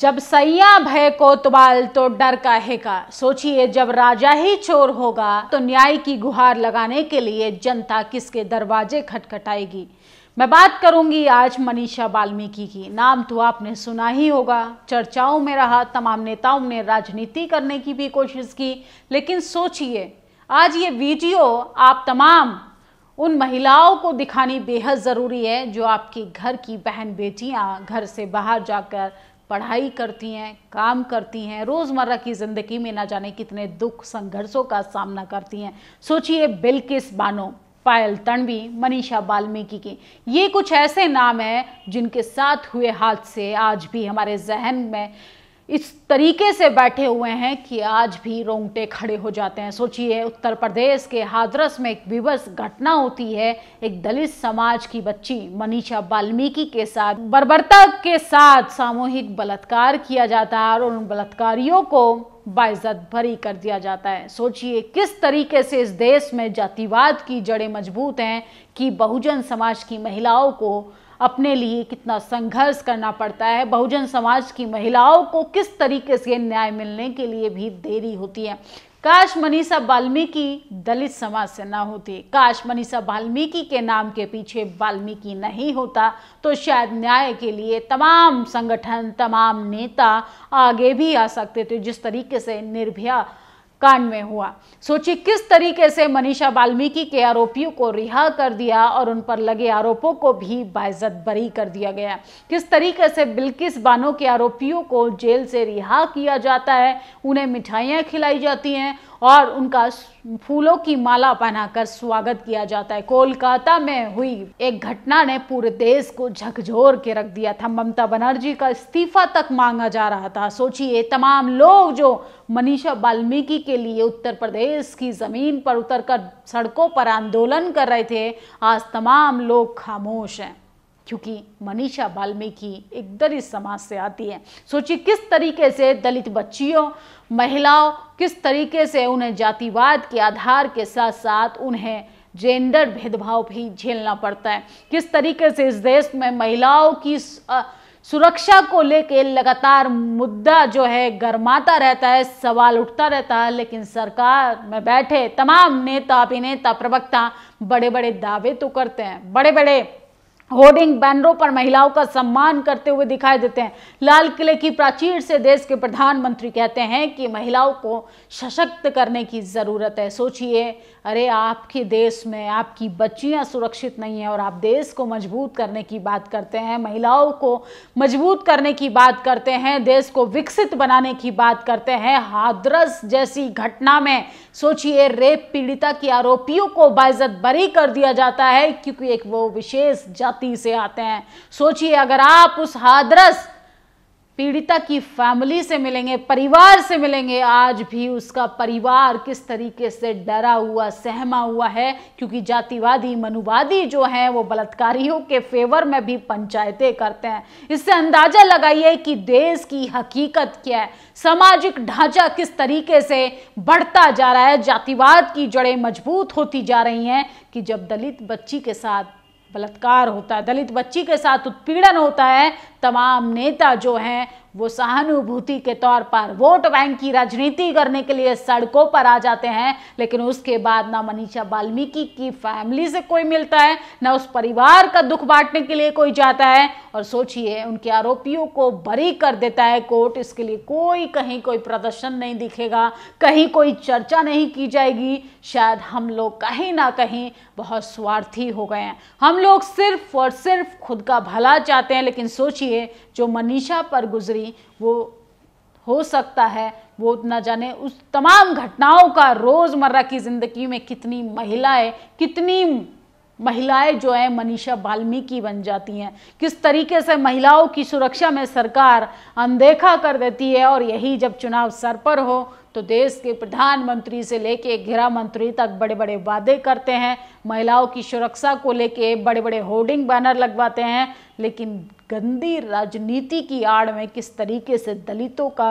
जब सैया भय को तुबाल तो डर काहे का सोचिए जब राजा ही चोर होगा तो न्याय की गुहार लगाने के लिए जनता किसके दरवाजे खटखटाएगी मैं बात करूंगी आज मनीषा वाल्मीकि की नाम तो आपने सुना ही होगा चर्चाओं में रहा तमाम नेताओं ने राजनीति करने की भी कोशिश की लेकिन सोचिए आज ये वीडियो आप तमाम उन महिलाओं को दिखानी बेहद ज़रूरी है जो आपके घर की बहन बेटियां घर से बाहर जाकर पढ़ाई करती हैं काम करती हैं रोज़मर्रा की ज़िंदगी में ना जाने कितने दुख संघर्षों का सामना करती हैं सोचिए बिल्किस बानो पायल तणवी मनीषा वाल्मीकि की ये कुछ ऐसे नाम हैं जिनके साथ हुए हादसे आज भी हमारे जहन में इस तरीके से बैठे हुए हैं कि आज भी रोंगटे खड़े हो जाते हैं सोचिए उत्तर प्रदेश के हाथरस में एक विवश घटना होती है एक दलित समाज की बच्ची मनीषा वाल्मीकि के साथ बर्बरता के साथ सामूहिक बलात्कार किया जाता है और उन बलात्कारियों को बाइज्जत भरी कर दिया जाता है सोचिए किस तरीके से इस देश में जातिवाद की जड़ें मजबूत हैं कि बहुजन समाज की महिलाओं को अपने लिए कितना संघर्ष करना पड़ता है बहुजन समाज की महिलाओं को किस तरीके से न्याय मिलने के लिए भी देरी होती है काश मनीषा वाल्मीकि दलित समाज से ना होती काश मनीषा वाल्मीकि के नाम के पीछे वाल्मीकि नहीं होता तो शायद न्याय के लिए तमाम संगठन तमाम नेता आगे भी आ सकते थे जिस तरीके से निर्भया कांड में हुआ सोचिए किस तरीके से मनीषा वाल्मीकि के आरोपियों को रिहा कर दिया और उन पर लगे आरोपों को भी बाइजत बरी कर दिया गया किस तरीके से बिल्किस बानो के आरोपियों को जेल से रिहा किया जाता है उन्हें मिठाइयाँ खिलाई जाती हैं और उनका फूलों की माला पहनाकर स्वागत किया जाता है कोलकाता में हुई एक घटना ने पूरे देश को झकझोर के रख दिया था ममता बनर्जी का इस्तीफा तक मांगा जा रहा था सोचिए तमाम लोग जो मनीषा वाल्मीकि के लिए उत्तर प्रदेश की ज़मीन पर उतरकर सड़कों पर आंदोलन कर रहे थे आज तमाम लोग खामोश हैं क्योंकि मनीषा वाल्मीकि एक दलित समाज से आती है सोचिए किस तरीके से दलित बच्चियों महिलाओं किस तरीके से उन्हें जातिवाद के आधार के साथ साथ उन्हें जेंडर भेदभाव भी झेलना पड़ता है किस तरीके से इस देश में महिलाओं की सुरक्षा को लेके लगातार मुद्दा जो है गर्माता रहता है सवाल उठता रहता है लेकिन सरकार में बैठे तमाम नेता अभिनेता प्रवक्ता बड़े बड़े दावे तो करते हैं बड़े बड़े होर्डिंग बैनरों पर महिलाओं का सम्मान करते हुए दिखाई देते हैं लाल किले की प्राचीर से देश के प्रधानमंत्री कहते हैं कि महिलाओं को सशक्त करने की ज़रूरत है सोचिए अरे आपके देश में आपकी बच्चियां सुरक्षित नहीं है और आप देश को मजबूत करने की बात करते हैं महिलाओं को मजबूत करने की बात करते हैं देश को विकसित बनाने की बात करते हैं हादरस जैसी घटना में सोचिए रेप पीड़िता की आरोपियों को बाइजत बरी कर दिया जाता है क्योंकि एक वो विशेष जाति से आते हैं सोचिए अगर आप उस हादरस पीड़िता की फैमिली से मिलेंगे परिवार से मिलेंगे आज भी उसका परिवार किस तरीके से डरा हुआ सहमा हुआ है क्योंकि जातिवादी मनुवादी जो हैं वो बलात्कारियों के फेवर में भी पंचायतें करते हैं इससे अंदाजा लगाइए कि देश की हकीकत क्या है सामाजिक ढांचा किस तरीके से बढ़ता जा रहा है जातिवाद की जड़ें मजबूत होती जा रही हैं कि जब दलित बच्ची के साथ बलात्कार होता है दलित बच्ची के साथ उत्पीड़न होता है तमाम नेता जो हैं वो सहानुभूति के तौर पर वोट बैंक की राजनीति करने के लिए सड़कों पर आ जाते हैं लेकिन उसके बाद ना मनीषा वाल्मीकि की फैमिली से कोई मिलता है ना उस परिवार का दुख बांटने के लिए कोई जाता है और सोचिए उनके आरोपियों को बरी कर देता है कोर्ट इसके लिए कोई कहीं कोई प्रदर्शन नहीं दिखेगा कहीं कोई चर्चा नहीं की जाएगी शायद हम लोग कहीं ना कहीं बहुत स्वार्थी हो गए हैं हम लोग सिर्फ और सिर्फ खुद का भला चाहते हैं लेकिन सोचिए जो मनीषा पर गुजरी करी वो हो सकता है वो न जाने उस तमाम घटनाओं का रोज़मर्रा की ज़िंदगी में कितनी महिलाएं कितनी महिलाएं जो है मनीषा वाल्मीकि बन जाती हैं किस तरीके से महिलाओं की सुरक्षा में सरकार अनदेखा कर देती है और यही जब चुनाव सर पर हो तो देश के प्रधानमंत्री से लेके गृह मंत्री तक बड़े बड़े वादे करते हैं महिलाओं की सुरक्षा को लेके बड़े बड़े होर्डिंग बैनर लगवाते हैं लेकिन गंदी राजनीति की आड़ में किस तरीके से दलितों का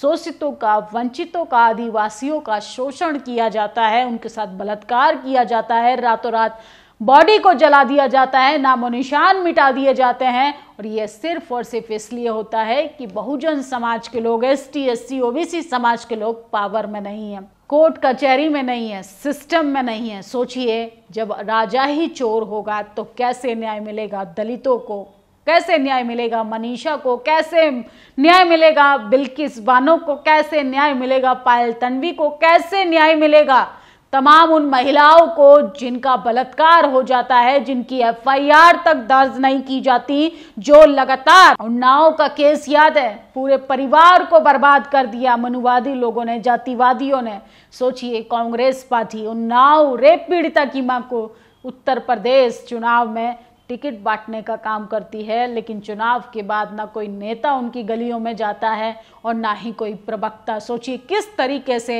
शोषितों का वंचितों का आदिवासियों का शोषण किया जाता है उनके साथ बलात्कार किया जाता है रातों रात बॉडी को जला दिया जाता है नामो निशान मिटा दिए जाते हैं और यह सिर्फ और सिर्फ इसलिए होता है कि बहुजन समाज के लोग S T S C OBC समाज के लोग पावर में नहीं है कोर्ट कचहरी में नहीं है सिस्टम में नहीं है सोचिए जब राजा ही चोर होगा तो कैसे न्याय मिलेगा दलितों को कैसे न्याय मिलेगा मनीषा को कैसे न्याय मिलेगा बिल्किस बानो को कैसे न्याय मिलेगा पायल तनवी को कैसे न्याय मिलेगा तमाम उन महिलाओं को जिनका बलात्कार हो जाता है जिनकी एफआईआर तक दर्ज नहीं की जाती जो लगातार उन्नाव का केस याद है पूरे परिवार को बर्बाद कर दिया मनुवादी लोगों ने जातिवादियों ने सोचिए कांग्रेस पार्टी उन्नाव रेप पीड़िता की मां को उत्तर प्रदेश चुनाव में टिकट बांटने का काम करती है लेकिन चुनाव के बाद ना कोई नेता उनकी गलियों में जाता है और ना ही कोई प्रवक्ता सोचिए किस तरीके से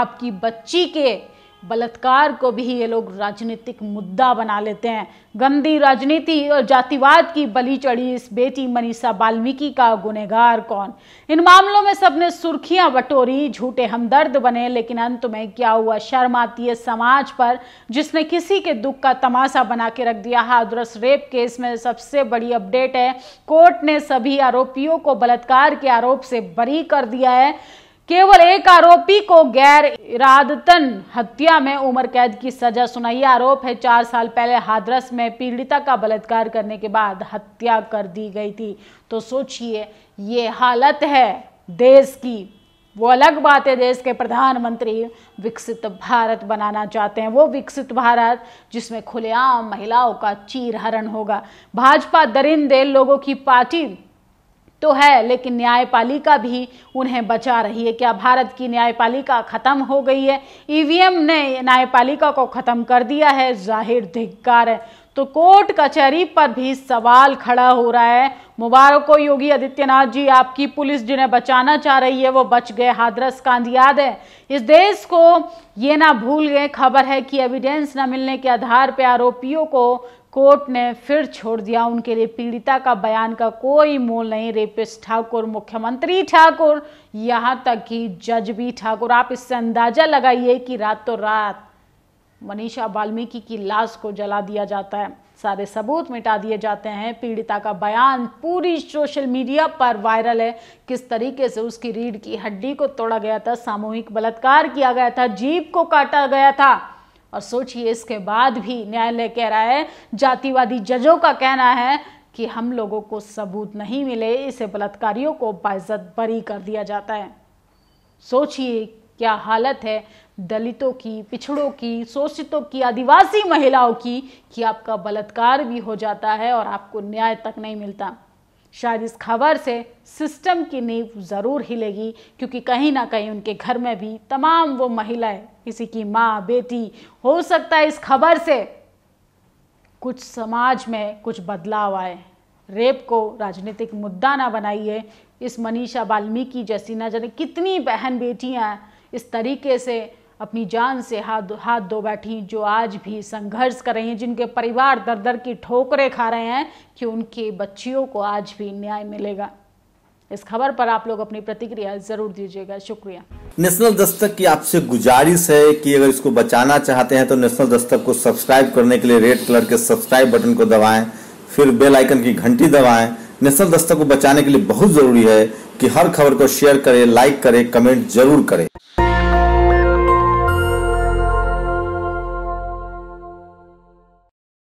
आपकी बच्ची के बलात्कार को भी ये लोग राजनीतिक मुद्दा बना लेते हैं गंदी राजनीति और जातिवाद की बलि चढ़ी इस बेटी मनीषा वाल्मीकि का गुनेगार कौन इन मामलों में सबने सुर्खियां बटोरी झूठे हमदर्द बने लेकिन अंत में क्या हुआ शर्म आती है समाज पर जिसने किसी के दुख का तमाशा बना के रख दिया हादरस रेप केस में सबसे बड़ी अपडेट है कोर्ट ने सभी आरोपियों को बलात्कार के आरोप से बरी कर दिया है केवल एक आरोपी को गैर इरादतन हत्या में उम्र कैद की सजा सुनाई आरोप है चार साल पहले हादरस में पीड़िता का बलात्कार करने के बाद हत्या कर दी गई थी तो सोचिए ये हालत है देश की वो अलग बात है देश के प्रधानमंत्री विकसित भारत बनाना चाहते हैं वो विकसित भारत जिसमें खुलेआम महिलाओं का चीरहरण होगा भाजपा दरिंदे लोगों की पार्टी तो है लेकिन न्यायपालिका भी उन्हें बचा रही है क्या भारत की न्यायपालिका ख़त्म हो गई है ईवीएम ने न्यायपालिका को ख़त्म कर दिया है जाहिर धिक्कार है तो कोर्ट कचहरी पर भी सवाल खड़ा हो रहा है मुबारक को योगी आदित्यनाथ जी आपकी पुलिस जिन्हें बचाना चाह रही है वो बच गए हादरस कांद याद है इस देश को ये ना भूल गए खबर है कि एविडेंस ना मिलने के आधार पर आरोपियों को कोर्ट ने फिर छोड़ दिया उनके लिए पीड़िता का बयान का कोई मोल नहीं रेपिस ठाकुर मुख्यमंत्री ठाकुर यहां तक कि जज भी ठाकुर आप इससे अंदाजा लगाइए कि तो रात मनीषा वाल्मीकि की लाश को जला दिया जाता है सारे सबूत मिटा दिए जाते हैं पीड़िता का बयान पूरी सोशल मीडिया पर वायरल है किस तरीके से उसकी रीढ़ की हड्डी को तोड़ा गया था सामूहिक बलात्कार किया गया था जीप को काटा गया था और सोचिए इसके बाद भी न्यायालय कह रहा है जातिवादी जजों का कहना है कि हम लोगों को सबूत नहीं मिले इसे बलात्कारियों को बाइज्जत बरी कर दिया जाता है सोचिए क्या हालत है दलितों की पिछड़ों की शोषितों की आदिवासी महिलाओं की कि आपका बलात्कार भी हो जाता है और आपको न्याय तक नहीं मिलता शायद इस खबर से सिस्टम की नींव ज़रूर हिलेगी क्योंकि कहीं ना कहीं उनके घर में भी तमाम वो महिलाएं किसी की माँ बेटी हो सकता है इस खबर से कुछ समाज में कुछ बदलाव आए रेप को राजनीतिक मुद्दा ना बनाइए इस मनीषा वाल्मीकि जैसी ना जाने कितनी बहन बेटियां इस तरीके से अपनी जान से हाथ हाथ धो बैठी जो आज भी संघर्ष कर रही हैं जिनके परिवार दर दर की ठोकरें खा रहे हैं कि उनके बच्चियों को आज भी न्याय मिलेगा इस खबर पर आप लोग अपनी प्रतिक्रिया जरूर दीजिएगा शुक्रिया नेशनल दस्तक की आपसे गुजारिश है कि अगर इसको बचाना चाहते हैं तो नेशनल दस्तक को सब्सक्राइब करने के लिए रेड कलर के सब्सक्राइब बटन को दबाएं फिर बेल आइकन की घंटी दबाएं नेशनल दस्तक को बचाने के लिए बहुत जरूरी है कि हर खबर को शेयर करें लाइक करें कमेंट जरूर करें